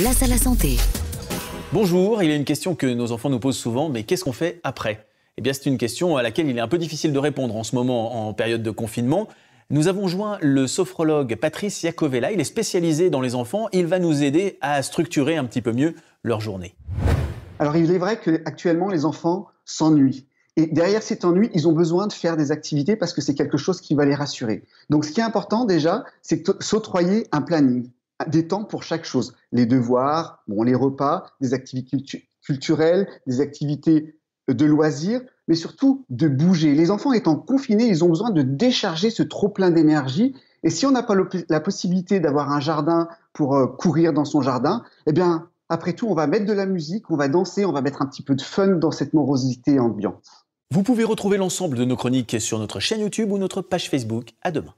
Place à la santé. Bonjour, il y a une question que nos enfants nous posent souvent, mais qu'est-ce qu'on fait après Eh bien, c'est une question à laquelle il est un peu difficile de répondre en ce moment, en période de confinement. Nous avons joint le sophrologue Patrice Iacovella, il est spécialisé dans les enfants, il va nous aider à structurer un petit peu mieux leur journée. Alors il est vrai qu'actuellement les enfants s'ennuient. Et derrière cet ennui, ils ont besoin de faire des activités parce que c'est quelque chose qui va les rassurer. Donc ce qui est important déjà, c'est s'octroyer un planning des temps pour chaque chose. Les devoirs, bon, les repas, des activités culturelles, des activités euh, de loisirs, mais surtout de bouger. Les enfants étant confinés, ils ont besoin de décharger ce trop-plein d'énergie. Et si on n'a pas la possibilité d'avoir un jardin pour euh, courir dans son jardin, eh bien, après tout, on va mettre de la musique, on va danser, on va mettre un petit peu de fun dans cette morosité ambiante. Vous pouvez retrouver l'ensemble de nos chroniques sur notre chaîne YouTube ou notre page Facebook. À demain.